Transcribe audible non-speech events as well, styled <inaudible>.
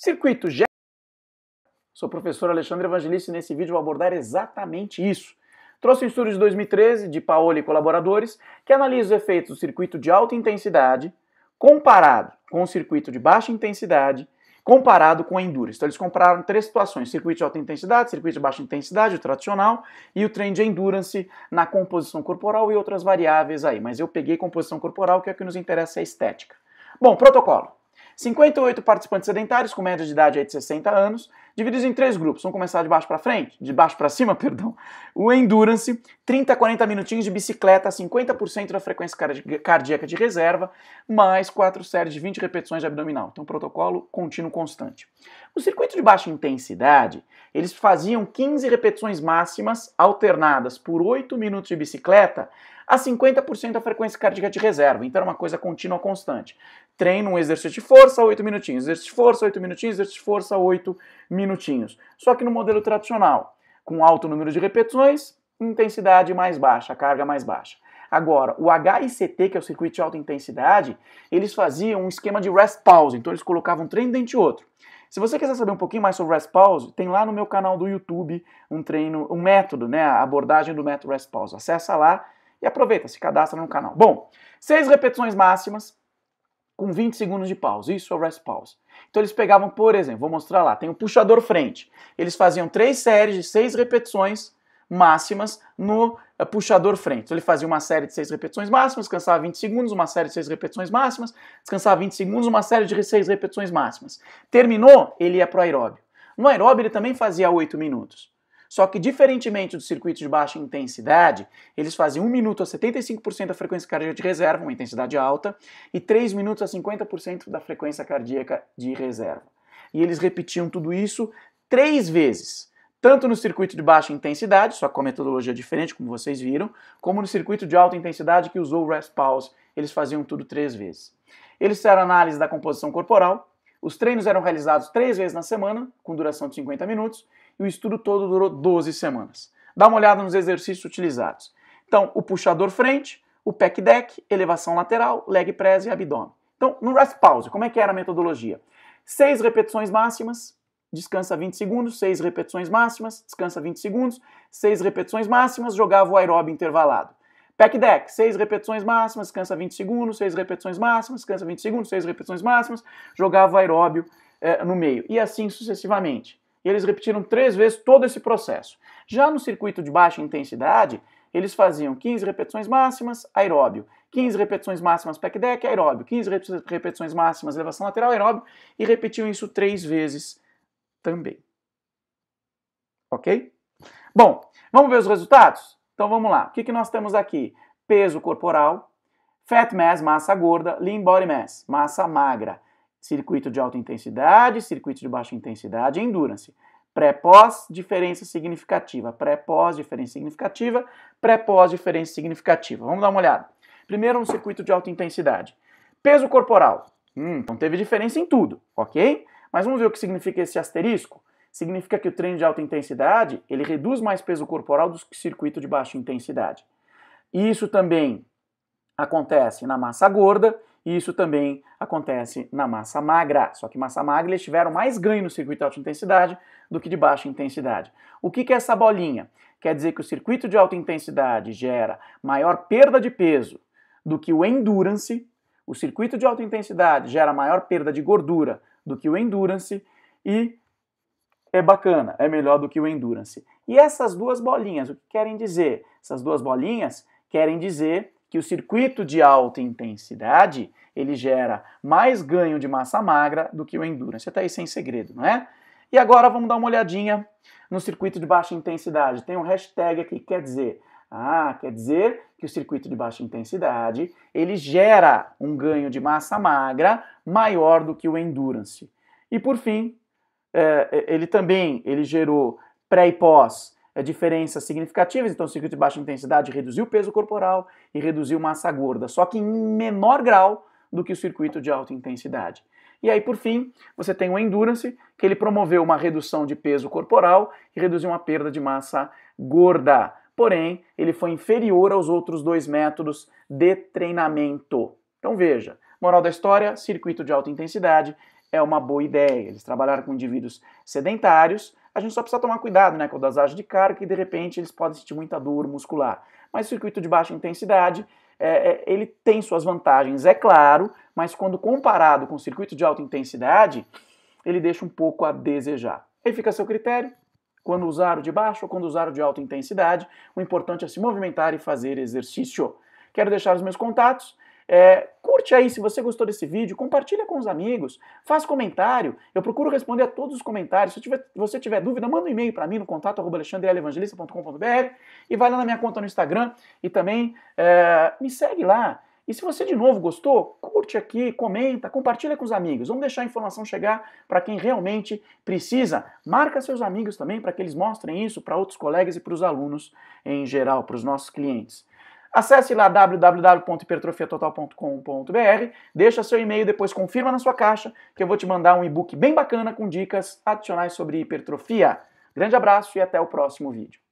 Circuito já. Sou o professor Alexandre Evangelista e nesse vídeo vou abordar exatamente isso. Trouxe um estudo de 2013 de Paoli e colaboradores que analisa os efeitos do circuito de alta intensidade comparado com o circuito de baixa intensidade comparado com a Endurance. Então eles compararam três situações, circuito de alta intensidade, circuito de baixa intensidade, o tradicional, e o trem de Endurance na composição corporal e outras variáveis aí. Mas eu peguei composição corporal, que é o que nos interessa, é a estética. Bom, protocolo. 58 participantes sedentários com média de idade de 60 anos, divididos em três grupos. Vamos começar de baixo para frente, de baixo para cima, <laughs> perdão. O endurance, 30 a 40 minutinhos de bicicleta, 50% da frequência cardíaca de reserva, mais quatro séries de 20 repetições de abdominal. Então, um protocolo contínuo constante. O circuito de baixa intensidade, eles faziam 15 repetições máximas alternadas por 8 minutos de bicicleta a 50% da frequência cardíaca de reserva. Então era uma coisa contínua, constante. Treino um exercício de força, 8 minutinhos. Exercício de força, 8 minutinhos. Exercício de força, 8 minutinhos. Só que no modelo tradicional, com alto número de repetições, intensidade mais baixa, carga mais baixa. Agora, o HICT, que é o circuito de alta intensidade, eles faziam um esquema de rest pause, então eles colocavam um treino dentro de outro. Se você quiser saber um pouquinho mais sobre rest pause, tem lá no meu canal do YouTube um treino, um método, né, a abordagem do método rest pause. Acessa lá e aproveita, se cadastra no canal. Bom, seis repetições máximas com 20 segundos de pausa. Isso é o rest pause. Então eles pegavam, por exemplo, vou mostrar lá, tem o um puxador frente. Eles faziam três séries de seis repetições máximas no eh, puxador frente. Então, ele fazia uma série de seis repetições máximas, descansava 20 segundos, uma série de seis repetições máximas, descansava 20 segundos, uma série de seis repetições máximas. Terminou, ele ia para o aeróbio. No aeróbio ele também fazia oito minutos. Só que, diferentemente dos circuitos de baixa intensidade, eles fazem 1 minuto a 75% da frequência cardíaca de reserva, uma intensidade alta, e 3 minutos a 50% da frequência cardíaca de reserva. E eles repetiam tudo isso três vezes tanto no circuito de baixa intensidade, só com a metodologia diferente, como vocês viram, como no circuito de alta intensidade que usou o rest pause, eles faziam tudo três vezes. Eles fizeram análise da composição corporal, os treinos eram realizados três vezes na semana, com duração de 50 minutos, e o estudo todo durou 12 semanas. Dá uma olhada nos exercícios utilizados. Então, o puxador frente, o pec deck, elevação lateral, leg press e abdômen. Então, no rest pause, como é que era a metodologia? Seis repetições máximas, descansa 20 segundos, seis repetições máximas, descansa 20 segundos, seis repetições máximas, jogava o aeróbio intervalado. Pack deck, 6 repetições máximas, cansa 20 segundos, 6 repetições máximas, cansa 20 segundos, 6 repetições máximas, jogava aeróbio é, no meio, e assim sucessivamente. E eles repetiram três vezes todo esse processo. Já no circuito de baixa intensidade, eles faziam 15 repetições máximas, aeróbio, 15 repetições máximas pack deck, aeróbio, 15 repetições máximas elevação lateral, aeróbio, e repetiam isso três vezes também. Ok? Bom, vamos ver os resultados? Então vamos lá. O que, que nós temos aqui? Peso corporal, fat mass, massa gorda, lean body mass, massa magra, circuito de alta intensidade, circuito de baixa intensidade, endurance. Pré-pós, diferença significativa. Pré-pós, diferença significativa. Pré-pós, diferença significativa. Vamos dar uma olhada. Primeiro, no circuito de alta intensidade. Peso corporal. Hum, então teve diferença em tudo, ok? Mas vamos ver o que significa esse asterisco? significa que o treino de alta intensidade ele reduz mais peso corporal do que o circuito de baixa intensidade. Isso também acontece na massa gorda e isso também acontece na massa magra. Só que massa magra eles tiveram mais ganho no circuito de alta intensidade do que de baixa intensidade. O que, que é essa bolinha? Quer dizer que o circuito de alta intensidade gera maior perda de peso do que o endurance, o circuito de alta intensidade gera maior perda de gordura do que o endurance e é bacana, é melhor do que o Endurance. E essas duas bolinhas, o que querem dizer? Essas duas bolinhas querem dizer que o circuito de alta intensidade ele gera mais ganho de massa magra do que o Endurance. Até aí sem é segredo, não é? E agora vamos dar uma olhadinha no circuito de baixa intensidade. Tem um hashtag aqui, quer dizer, ah, quer dizer que o circuito de baixa intensidade ele gera um ganho de massa magra maior do que o Endurance. E por fim, é, é, ele também ele gerou pré e pós é, diferenças significativas, então o circuito de baixa intensidade reduziu o peso corporal e reduziu massa gorda, só que em menor grau do que o circuito de alta intensidade. E aí, por fim, você tem o Endurance, que ele promoveu uma redução de peso corporal e reduziu uma perda de massa gorda. Porém, ele foi inferior aos outros dois métodos de treinamento. Então veja, moral da história, circuito de alta intensidade, é uma boa ideia. Eles trabalharam com indivíduos sedentários. A gente só precisa tomar cuidado né, com a dosagem de carga, que de repente eles podem sentir muita dor muscular. Mas o circuito de baixa intensidade, é, é, ele tem suas vantagens, é claro, mas quando comparado com o circuito de alta intensidade, ele deixa um pouco a desejar. Aí fica a seu critério, quando usar o de baixo ou quando usar o de alta intensidade, o importante é se movimentar e fazer exercício. Quero deixar os meus contatos, é, curte aí se você gostou desse vídeo, compartilha com os amigos, faz comentário. Eu procuro responder a todos os comentários. Se tiver, você tiver dúvida, manda um e-mail para mim no contato alexandreelevangelista.com.br e vai lá na minha conta no Instagram e também é, me segue lá. E se você de novo gostou, curte aqui, comenta, compartilha com os amigos. Vamos deixar a informação chegar para quem realmente precisa. Marca seus amigos também para que eles mostrem isso para outros colegas e para os alunos em geral, para os nossos clientes. Acesse lá www.hipertrofiatotal.com.br, deixa seu e-mail, depois confirma na sua caixa, que eu vou te mandar um e-book bem bacana com dicas adicionais sobre hipertrofia. Grande abraço e até o próximo vídeo.